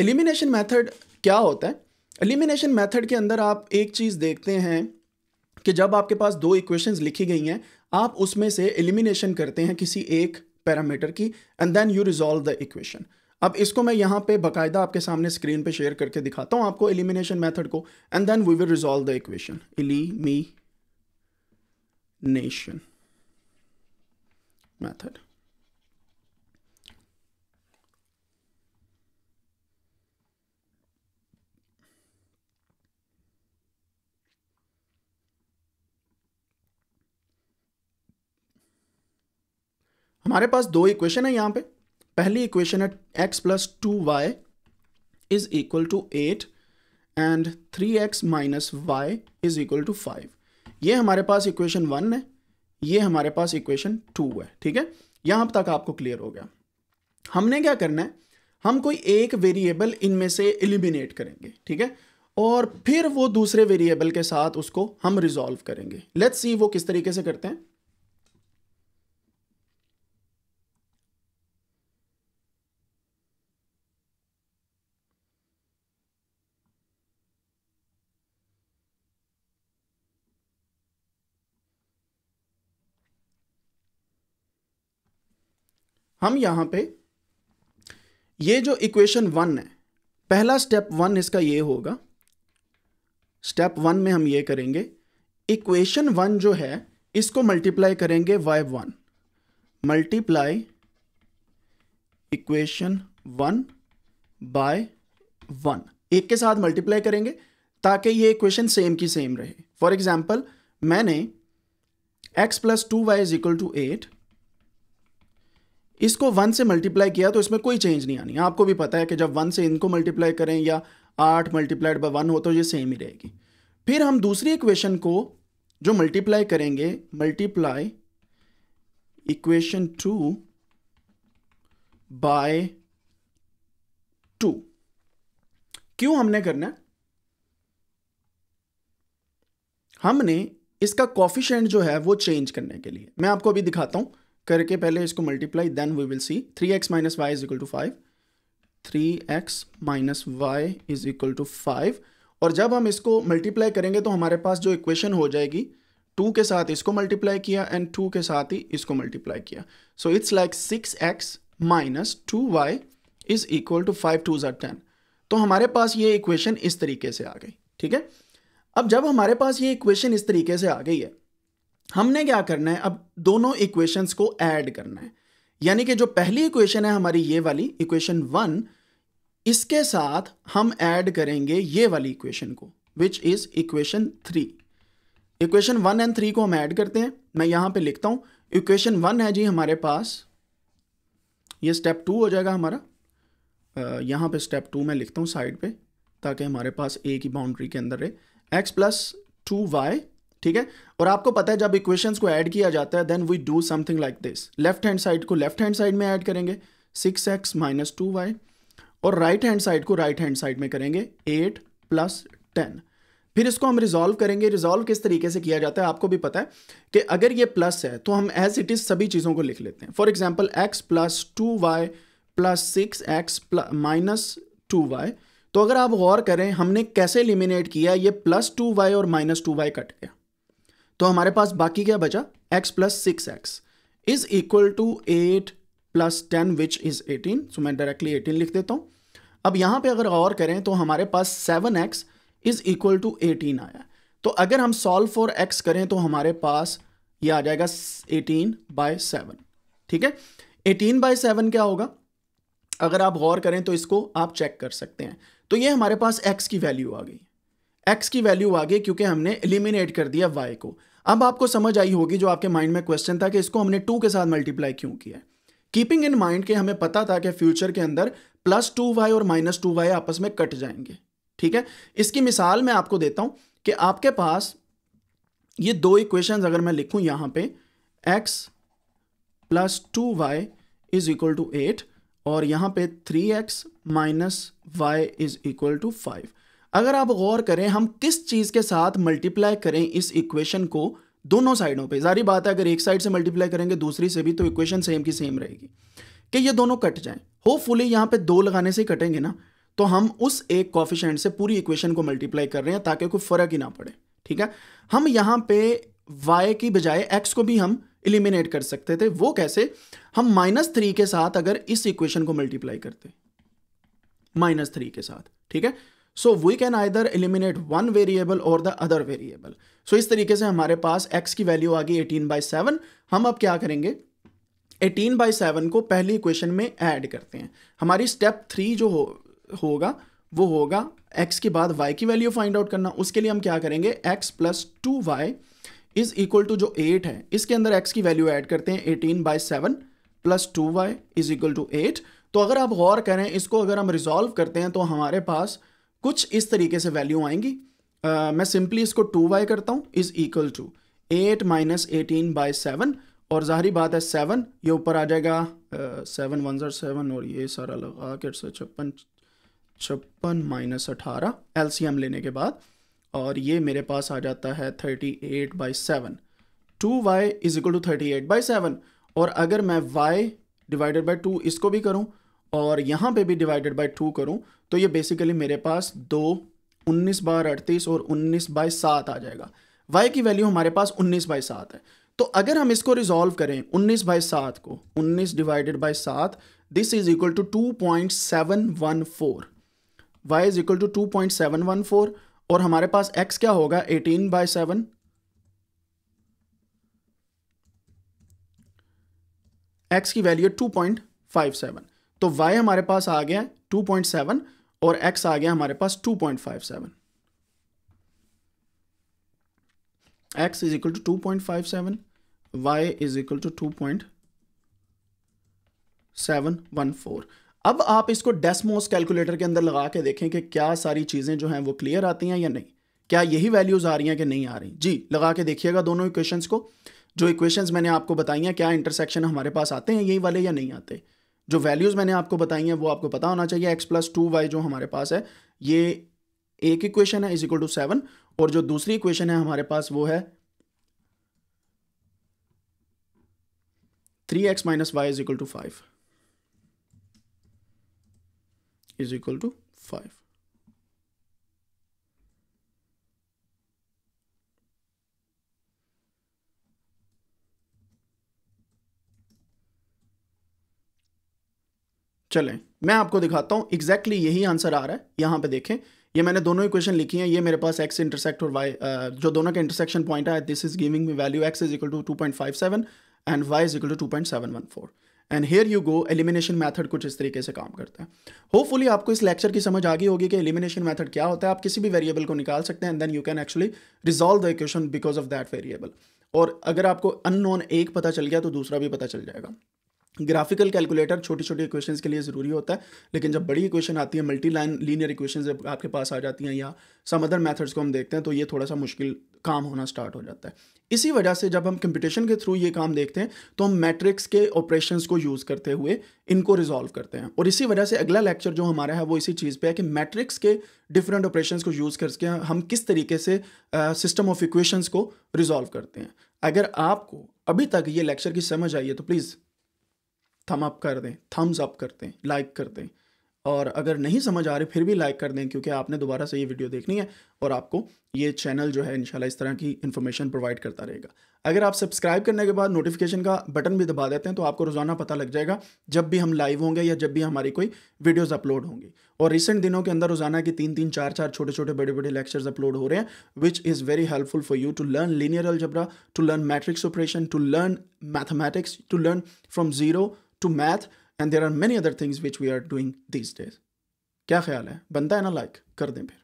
elimination method क्या होता है एलिमिनेशन मेथड के अंदर आप एक चीज़ देखते हैं कि जब आपके पास दो इक्वेशंस लिखी गई हैं आप उसमें से एलिमिनेशन करते हैं किसी एक पैरामीटर की and then you resolve the equation अब इसको मैं यहाँ पे बकायदा आपके सामने स्क्रीन पे शेयर करके दिखाता हूँ आपको एलिमिनेशन मेथड को and then we will resolve the equation elimination method हमारे पास दो इक्वेशन है यहाँ पे पहली इक्वेशन है x plus two y is equal to eight and three x minus y is equal to five ये हमारे पास इक्वेशन वन है ये हमारे पास इक्वेशन टू है ठीक है यहाँ तक आपको क्लियर हो गया हमने क्या करना है हम कोई एक वेरिएबल इनमें से एलिमिनेट करेंगे ठीक है और फिर वो दूसरे वेरिएबल के साथ उसको हम रिजॉल्व करेंगे लेट्स सी वो किस तरीके से करते हैं हम यहां पे ये जो इक्वेशन वन है पहला स्टेप वन इसका ये होगा स्टेप वन में हम ये करेंगे इक्वेशन वन जो है इसको मल्टीप्लाई करेंगे by one multiply equation one by one एक के साथ मल्टीप्लाई करेंगे ताकि ये इक्वेशन सेम की सेम रहे फॉर एग्जाम्पल मैंने x plus two y is equal to eight इसको वन से मल्टीप्लाई किया तो इसमें कोई चेंज नहीं आनी आपको भी पता है कि जब वन से इनको मल्टीप्लाई करें या आठ मल्टीप्लाइड बाई वन हो तो ये सेम ही रहेगी फिर हम दूसरी इक्वेशन को जो मल्टीप्लाई करेंगे multiply equation two by two क्यों हमने करना है हमने इसका कॉफिशेंट जो है वो चेंज करने के लिए मैं आपको अभी दिखाता हूं करके पहले इसको multiply then we will see three x minus y is equal to five three x minus y is equal to five और जब हम इसको मल्टीप्लाई करेंगे तो हमारे पास जो इक्वेशन हो जाएगी टू के साथ इसको मल्टीप्लाई किया एंड टू के साथ ही इसको मल्टीप्लाई किया so it's like six x minus two y is equal to five two are ten तो हमारे पास ये इक्वेशन इस तरीके से आ गई ठीक है अब जब हमारे पास ये इक्वेशन इस तरीके से आ गई है हमने क्या करना है अब दोनों इक्वेशंस को ऐड करना है यानी कि जो पहली इक्वेशन है हमारी ये वाली इक्वेशन वन इसके साथ हम ऐड करेंगे ये वाली इक्वेशन को which is equation three equation one and three को हम ऐड करते हैं मैं यहां पे लिखता हूं इक्वेशन वन है जी हमारे पास ये स्टेप टू हो जाएगा हमारा यहां पे स्टेप टू मैं लिखता हूँ साइड पे ताकि हमारे पास ए की बाउंड्री के अंदर रहे एक्स प्लस टू वाई ठीक है और आपको पता है जब इक्वेशंस को ऐड किया जाता है then we do something like this left hand side को लेफ्ट हैंड साइड में ऐड करेंगे six x minus two y और राइट हैंड साइड को राइट हैंड साइड में करेंगे एट प्लस टेन फिर इसको हम रिजोल्व करेंगे रिजोल्व किस तरीके से किया जाता है आपको भी पता है कि अगर ये प्लस है तो हम एज इट इज़ सभी चीज़ों को लिख लेते हैं for example x plus two y plus six x minus two y तो अगर आप गौर करें हमने कैसे एलिमिनेट किया ये प्लस टू वाई और माइनस टू वाई कट गया तो हमारे पास बाकी क्या बचा x plus six x is equal to eight plus ten which is eighteen so मैं डायरेक्टली एटीन लिख देता हूँ अब यहाँ पे अगर गौर करें तो हमारे पास seven x is equal to eighteen आया तो अगर हम सॉल्व फॉर एक्स करें तो हमारे पास ये आ जाएगा एटीन बाय सेवन ठीक है एटीन बाय सेवन क्या होगा अगर आप गौर करें तो इसको आप चेक कर सकते हैं तो ये हमारे पास एक्स की वैल्यू आ गई एक्स की वैल्यू आ गई क्योंकि हमने एलिमिनेट कर दिया वाई को अब आपको समझ आई होगी जो आपके माइंड में क्वेश्चन था कि इसको हमने टू के साथ मल्टीप्लाई क्यों किया है कीपिंग इन माइंड के हमें पता था कि फ्यूचर के अंदर प्लस टू वाई और माइनस टू वाई आपस में कट जाएंगे ठीक है इसकी मिसाल मैं आपको देता हूं कि आपके पास ये दो इक्वेशन अगर मैं लिखूं यहां पे x plus two y is equal to eight और यहां पे three x minus y is equal to five अगर आप गौर करें हम किस चीज़ के साथ मल्टीप्लाई करें इस इक्वेशन को दोनों साइडों पे जारी बात है अगर एक साइड से मल्टीप्लाई करेंगे दूसरी से भी तो इक्वेशन सेम की सेम रहेगी कि ये दोनों कट जाएं होपफुली यहाँ पे दो लगाने से कटेंगे ना तो हम उस एक कॉफिशेंट से पूरी इक्वेशन को मल्टीप्लाई कर रहे हैं ताकि कोई फ़र्क ही ना पड़े ठीक है हम यहाँ पे वाई की बजाय एक्स को भी हम इलिमिनेट कर सकते थे वो कैसे हम माइनस थ्री के साथ अगर इस इक्वेशन को मल्टीप्लाई करते माइनस थ्री के साथ ठीक है so we can either eliminate one variable और द अदर वेरिएबल सो इस तरीके से हमारे पास एक्स की वैल्यू आ गई एटीन बाई सेवन हम अब क्या करेंगे एटीन बाई सेवन को पहली इक्वेशन में ऐड करते हैं हमारी स्टेप थ्री जो हो, होगा वो होगा एक्स के बाद वाई की वैल्यू फाइंड आउट करना उसके लिए हम क्या करेंगे x plus two y is equal to जो एट है इसके अंदर एक्स की वैल्यू ऐड करते हैं eighteen by seven plus two y is equal to eight तो अगर आप गौर करें इसको अगर हम रिजॉल्व करते हैं तो हमारे पास कुछ इस तरीके से वैल्यू आएंगी Uh, मैं सिंपली इसको टू वाई करता हूँ is equal to eight minus eighteen by seven और ज़ाहरी बात है सेवन ये ऊपर आ जाएगा सेवन वन ज़र सेवन और ये सारा लगा के सौ छप्पन छप्पन माइनस अठारह एल लेने के बाद और ये मेरे पास आ जाता है thirty eight by seven two y is equal to thirty eight by seven और अगर मैं वाई डिवाइडेड बाई टू इसको भी करूँ और यहाँ पे भी डिवाइडेड बाय टू करूँ तो ये बेसिकली मेरे पास दो उन्नीस बार अड़तीस और उन्नीस बाय सात आ जाएगा वाई की वैल्यू हमारे पास उन्नीस बाय सात है तो अगर हम इसको रिजॉल्व करें उन्नीस बाय सात को उन्नीस डिवाइडेड बाई सात this is equal to two point seven one four y is equal to two point seven one four और हमारे पास एक्स क्या होगा एटीन बाय सेवन एक्स की value two point five seven तो y हमारे पास आ गया 2.7 और x आ गया हमारे पास 2.57 x is equal to two point five seven y is equal to two point seven one four अब आप इसको डेस्मोस कैलकुलेटर के अंदर लगा के देखें कि क्या सारी चीज़ें जो हैं वो क्लियर आती हैं या नहीं क्या यही वैल्यूज़ आ रही हैं कि नहीं आ रही जी लगा के देखिएगा दोनों इक्वेशंस को जो इक्वेशंस मैंने आपको बताई हैं क्या इंटरसेक्शन हमारे पास आते हैं यही वाले या नहीं आते जो वैल्यूज़ मैंने आपको बताई हैं वो आपको पता होना चाहिए एक्स प्लस टू वाई जो हमारे पास है ये एक इक्वेशन है इज इक्वल टू सेवन और जो दूसरी इक्वेशन है हमारे पास वो है three x minus y is equal to five is equal to five चलें मैं आपको दिखाता हूं एग्जैक्टली exactly यही आंसर आ रहा है यहां पे देखें ये मैंने दोनों इक्वेशन लिखी हैं ये मेरे पास एक्स इंटरसेक्ट और वाई जो दोनों का इंटरसेक्शन पॉइंट है this is giving me value x is equal to two point five seven and y is equal to two point seven one four and here you go elimination method कुछ इस तरीके से काम करता है hopefully आपको इस लेक्चर की समझ आ गई होगी कि एलिमिनेशन मैथड क्या होता है आप किसी भी वेरिएबल को निकाल सकते हैं and then you can actually resolve the equation because of that variable और अगर आपको अननोन एक पता चल गया तो दूसरा भी पता चल जाएगा ग्राफिकल कैलकुलेटर छोटी छोटी इक्वेशंस के लिए ज़रूरी होता है लेकिन जब बड़ी इक्वेशन आती है मल्टी लाइन लीनियर इक्वेशन जब आपके पास आ जाती हैं या सम अदर मैथड्स को हम देखते हैं तो ये थोड़ा सा मुश्किल काम होना स्टार्ट हो जाता है इसी वजह से जब हम कंप्यूटेशन के थ्रू ये काम देखते हैं तो हम मैट्रिक्स के ऑपरेशन को यूज़ करते हुए इनको रिजॉल्व करते हैं और इसी वजह से अगला लेक्चर जो हमारा है वो इसी चीज़ पर है कि मैट्रिक्स के डिफरेंट ऑपरेशन को यूज़ करके हम किस तरीके से सिस्टम ऑफ इक्वेशंस को रिजॉल्व करते हैं अगर आपको अभी तक ये लेक्चर की समझ आई है तो प्लीज़ थम अप कर दें थम्स अप कर दें लाइक कर दें और अगर नहीं समझ आ रही फिर भी लाइक कर दें क्योंकि आपने दोबारा से ये वीडियो देखनी है और आपको ये चैनल जो है इंशाल्लाह इस तरह की इन्फॉर्मेशन प्रोवाइड करता रहेगा अगर आप सब्सक्राइब करने के बाद नोटिफिकेशन का बटन भी दबा देते हैं तो आपको रोज़ाना पता लग जाएगा जब भी हम लाइव होंगे या जब भी हमारी कोई वीडियोज़ अपलोड होंगी और रिसेंट दिनों के अंदर रोज़ाना के तीन तीन चार चार छोटे छोटे बड़े बड़े लेक्चर्स अपलोड हो रहे हैं which is very helpful for you to learn linear algebra to learn matrix operation to learn mathematics to learn from zero to math and there are many other things which we are doing these days क्या ख्याल है बनता है ना like कर दें फिर